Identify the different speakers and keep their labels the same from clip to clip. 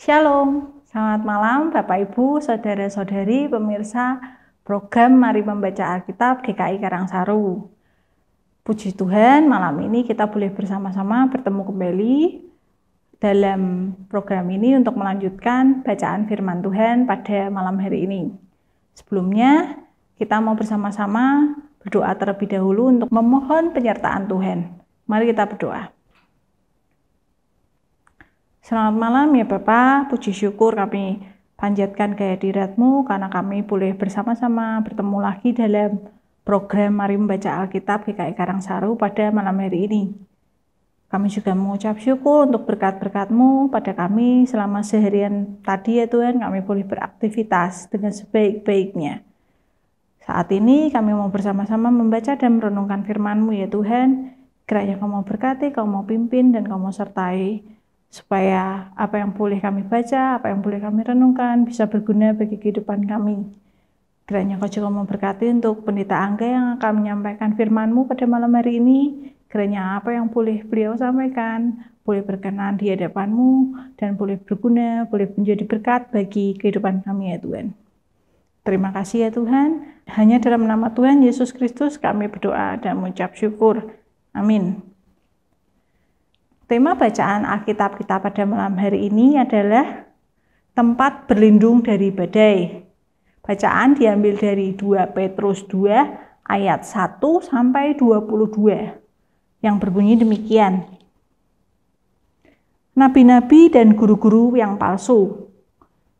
Speaker 1: Shalom, selamat malam Bapak Ibu, Saudara-saudari, pemirsa program Mari Membaca Alkitab GKI Karangsaru. Puji Tuhan, malam ini kita boleh bersama-sama bertemu kembali dalam program ini untuk melanjutkan bacaan firman Tuhan pada malam hari ini. Sebelumnya, kita mau bersama-sama berdoa terlebih dahulu untuk memohon penyertaan Tuhan. Mari kita berdoa. Selamat malam ya Bapak, puji syukur kami panjatkan kehadiratmu karena kami boleh bersama-sama bertemu lagi dalam program Mari Membaca Alkitab GKI e Karangsaru pada malam hari ini. Kami juga mengucap syukur untuk berkat berkatmu pada kami selama seharian tadi ya Tuhan, kami boleh beraktivitas dengan sebaik-baiknya. Saat ini kami mau bersama-sama membaca dan merenungkan Firmanmu ya Tuhan. Kiranya Kau mau berkati, Kau mau pimpin, dan Kau mau sertai supaya apa yang boleh kami baca, apa yang boleh kami renungkan bisa berguna bagi kehidupan kami. Kiranya kau juga memberkati untuk pendeta Angga yang akan menyampaikan firmanmu pada malam hari ini. Kiranya apa yang boleh beliau sampaikan, boleh berkenan di hadapanmu dan boleh berguna, boleh menjadi berkat bagi kehidupan kami ya Tuhan. Terima kasih ya Tuhan. Hanya dalam nama Tuhan Yesus Kristus kami berdoa dan mengucap syukur. Amin. Tema bacaan Alkitab kita pada malam hari ini adalah tempat berlindung dari badai. Bacaan diambil dari 2 Petrus 2 ayat 1 sampai 22 yang berbunyi demikian. Nabi-nabi dan guru-guru yang palsu.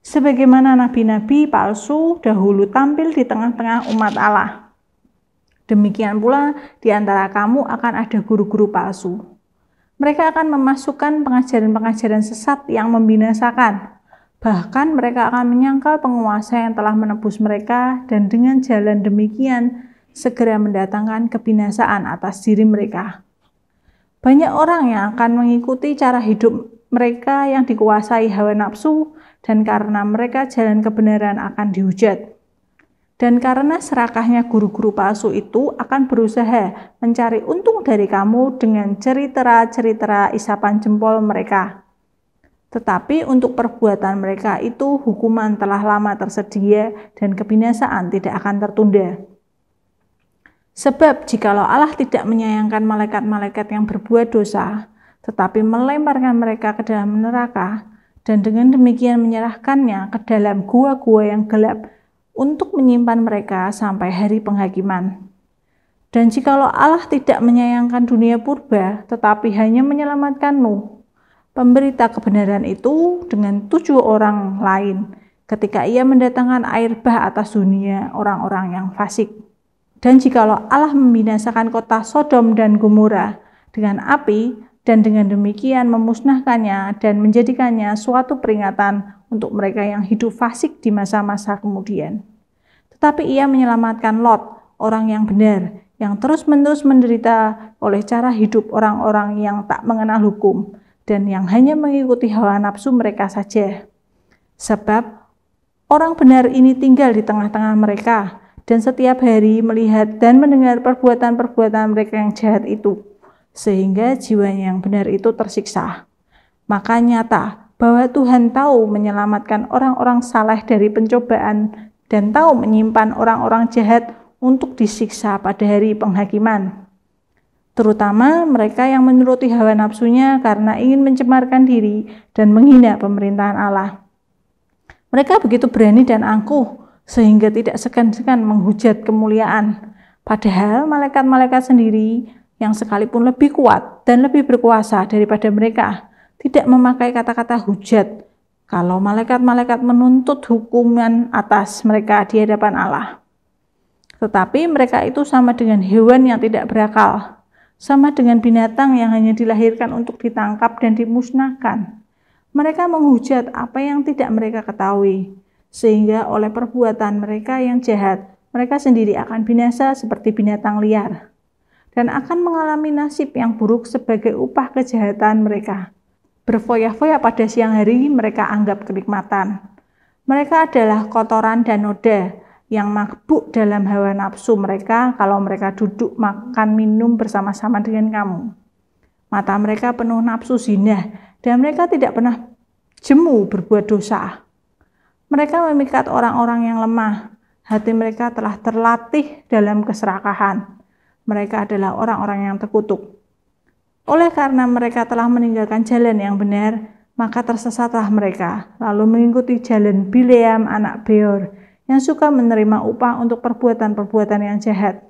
Speaker 1: Sebagaimana nabi-nabi palsu dahulu tampil di tengah-tengah umat Allah. Demikian pula di antara kamu akan ada guru-guru palsu mereka akan memasukkan pengajaran-pengajaran sesat yang membinasakan. Bahkan mereka akan menyangkal penguasa yang telah menebus mereka dan dengan jalan demikian segera mendatangkan kebinasaan atas diri mereka. Banyak orang yang akan mengikuti cara hidup mereka yang dikuasai hawa nafsu dan karena mereka jalan kebenaran akan dihujat. Dan karena serakahnya guru-guru palsu itu akan berusaha mencari untung dari kamu dengan cerita-cerita isapan jempol mereka. Tetapi untuk perbuatan mereka itu hukuman telah lama tersedia dan kebinasaan tidak akan tertunda. Sebab jikalau Allah tidak menyayangkan malaikat-malaikat yang berbuat dosa, tetapi melemparkan mereka ke dalam neraka, dan dengan demikian menyerahkannya ke dalam gua-gua yang gelap untuk menyimpan mereka sampai hari penghakiman. Dan jikalau Allah tidak menyayangkan dunia purba, tetapi hanya menyelamatkan Nuh, pemberita kebenaran itu dengan tujuh orang lain, ketika ia mendatangkan air bah atas dunia orang-orang yang fasik. Dan jikalau Allah membinasakan kota Sodom dan Gomora dengan api, dan dengan demikian memusnahkannya dan menjadikannya suatu peringatan untuk mereka yang hidup fasik di masa-masa kemudian tetapi ia menyelamatkan Lot, orang yang benar, yang terus-menerus menderita oleh cara hidup orang-orang yang tak mengenal hukum dan yang hanya mengikuti hawa nafsu mereka saja. Sebab orang benar ini tinggal di tengah-tengah mereka dan setiap hari melihat dan mendengar perbuatan-perbuatan mereka yang jahat itu, sehingga jiwa yang benar itu tersiksa. Maka nyata bahwa Tuhan tahu menyelamatkan orang-orang saleh dari pencobaan dan tahu menyimpan orang-orang jahat untuk disiksa pada hari penghakiman. Terutama mereka yang menuruti hawa nafsunya karena ingin mencemarkan diri dan menghina pemerintahan Allah. Mereka begitu berani dan angkuh sehingga tidak segan-segan menghujat kemuliaan. Padahal malaikat-malaikat sendiri yang sekalipun lebih kuat dan lebih berkuasa daripada mereka tidak memakai kata-kata hujat kalau malaikat-malaikat menuntut hukuman atas mereka di hadapan Allah. Tetapi mereka itu sama dengan hewan yang tidak berakal, sama dengan binatang yang hanya dilahirkan untuk ditangkap dan dimusnahkan. Mereka menghujat apa yang tidak mereka ketahui, sehingga oleh perbuatan mereka yang jahat, mereka sendiri akan binasa seperti binatang liar dan akan mengalami nasib yang buruk sebagai upah kejahatan mereka Berfoya-foya pada siang hari mereka anggap kenikmatan. Mereka adalah kotoran dan noda yang mabuk dalam hawa nafsu mereka kalau mereka duduk makan minum bersama-sama dengan kamu. Mata mereka penuh nafsu zina dan mereka tidak pernah jemu berbuat dosa. Mereka memikat orang-orang yang lemah. Hati mereka telah terlatih dalam keserakahan. Mereka adalah orang-orang yang terkutuk. Oleh karena mereka telah meninggalkan jalan yang benar, maka tersesatlah mereka, lalu mengikuti jalan Bileam anak Beor, yang suka menerima upah untuk perbuatan-perbuatan yang jahat.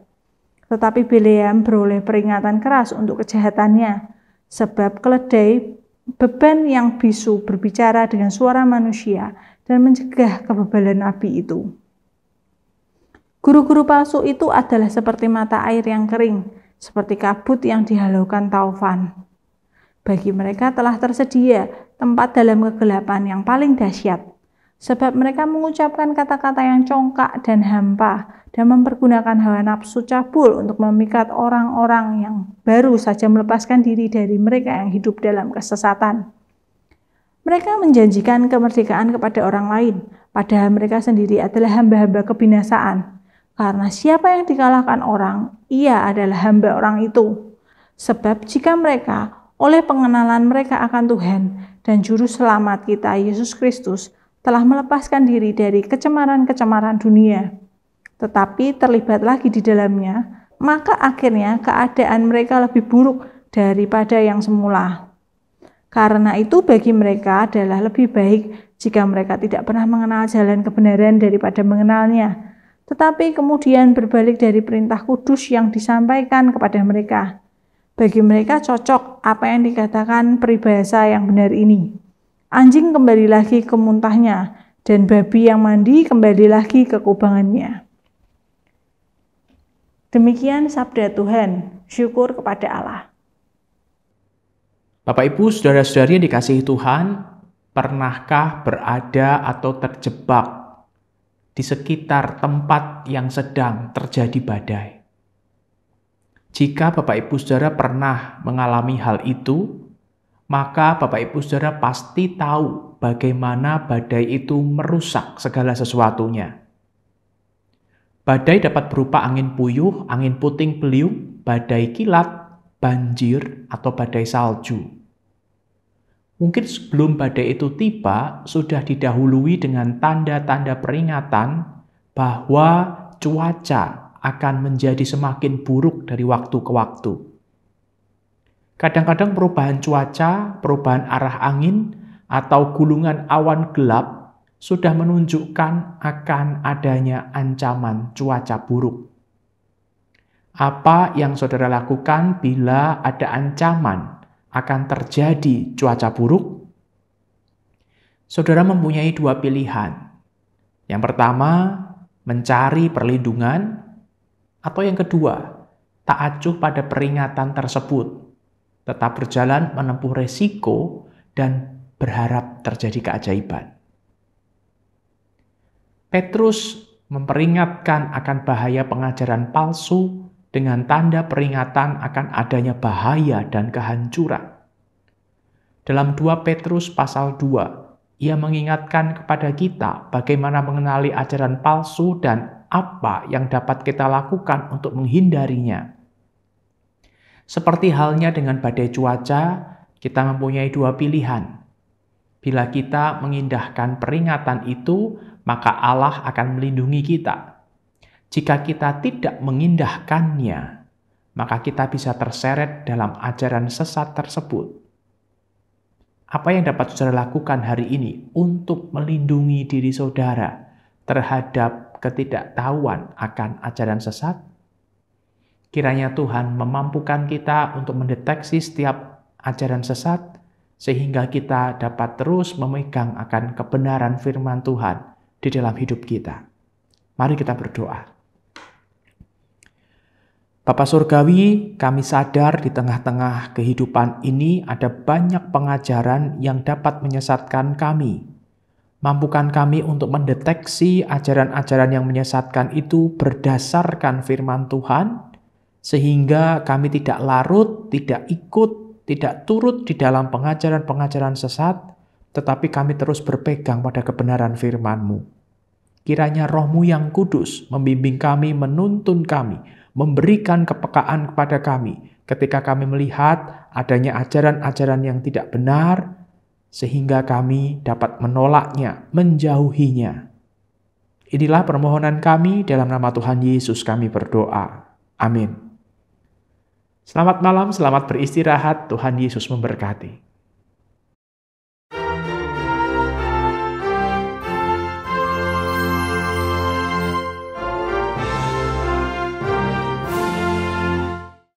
Speaker 1: Tetapi Bileam beroleh peringatan keras untuk kejahatannya, sebab keledai beban yang bisu berbicara dengan suara manusia dan mencegah kebebalan nabi itu. Guru-guru palsu itu adalah seperti mata air yang kering, seperti kabut yang dihalaukan taufan. Bagi mereka telah tersedia tempat dalam kegelapan yang paling dahsyat, sebab mereka mengucapkan kata-kata yang congkak dan hampa dan mempergunakan hawa nafsu cabul untuk memikat orang-orang yang baru saja melepaskan diri dari mereka yang hidup dalam kesesatan. Mereka menjanjikan kemerdekaan kepada orang lain, padahal mereka sendiri adalah hamba-hamba kebinasaan. Karena siapa yang dikalahkan orang, ia adalah hamba orang itu. Sebab jika mereka oleh pengenalan mereka akan Tuhan dan juru selamat kita Yesus Kristus telah melepaskan diri dari kecemaran-kecemaran dunia, tetapi terlibat lagi di dalamnya, maka akhirnya keadaan mereka lebih buruk daripada yang semula. Karena itu bagi mereka adalah lebih baik jika mereka tidak pernah mengenal jalan kebenaran daripada mengenalnya tetapi kemudian berbalik dari perintah kudus yang disampaikan kepada mereka. Bagi mereka cocok apa yang dikatakan peribahasa yang benar ini. Anjing kembali lagi ke muntahnya, dan babi yang mandi kembali lagi ke kubangannya. Demikian sabda Tuhan, syukur kepada Allah.
Speaker 2: Bapak Ibu, saudara-saudari yang dikasihi Tuhan, pernahkah berada atau terjebak di sekitar tempat yang sedang terjadi badai. Jika Bapak Ibu Saudara pernah mengalami hal itu, maka Bapak Ibu Saudara pasti tahu bagaimana badai itu merusak segala sesuatunya. Badai dapat berupa angin puyuh, angin puting beliung, badai kilat, banjir, atau badai salju. Mungkin sebelum badai itu tiba, sudah didahului dengan tanda-tanda peringatan bahwa cuaca akan menjadi semakin buruk dari waktu ke waktu. Kadang-kadang perubahan cuaca, perubahan arah angin, atau gulungan awan gelap sudah menunjukkan akan adanya ancaman cuaca buruk. Apa yang saudara lakukan bila ada ancaman akan terjadi cuaca buruk? Saudara mempunyai dua pilihan. Yang pertama, mencari perlindungan, atau yang kedua, tak acuh pada peringatan tersebut, tetap berjalan menempuh resiko dan berharap terjadi keajaiban. Petrus memperingatkan akan bahaya pengajaran palsu dengan tanda peringatan akan adanya bahaya dan kehancuran. Dalam 2 Petrus pasal 2, ia mengingatkan kepada kita bagaimana mengenali ajaran palsu dan apa yang dapat kita lakukan untuk menghindarinya. Seperti halnya dengan badai cuaca, kita mempunyai dua pilihan. Bila kita mengindahkan peringatan itu, maka Allah akan melindungi kita. Jika kita tidak mengindahkannya, maka kita bisa terseret dalam ajaran sesat tersebut. Apa yang dapat saudara lakukan hari ini untuk melindungi diri saudara terhadap ketidaktahuan akan ajaran sesat? Kiranya Tuhan memampukan kita untuk mendeteksi setiap ajaran sesat, sehingga kita dapat terus memegang akan kebenaran firman Tuhan di dalam hidup kita. Mari kita berdoa. Bapak Surgawi, kami sadar di tengah-tengah kehidupan ini ada banyak pengajaran yang dapat menyesatkan kami. Mampukan kami untuk mendeteksi ajaran-ajaran yang menyesatkan itu berdasarkan firman Tuhan, sehingga kami tidak larut, tidak ikut, tidak turut di dalam pengajaran-pengajaran sesat, tetapi kami terus berpegang pada kebenaran firman-Mu. Kiranya rohmu yang kudus membimbing kami, menuntun kami, memberikan kepekaan kepada kami ketika kami melihat adanya ajaran-ajaran yang tidak benar, sehingga kami dapat menolaknya, menjauhinya. Inilah permohonan kami dalam nama Tuhan Yesus kami berdoa. Amin. Selamat malam, selamat beristirahat. Tuhan Yesus memberkati.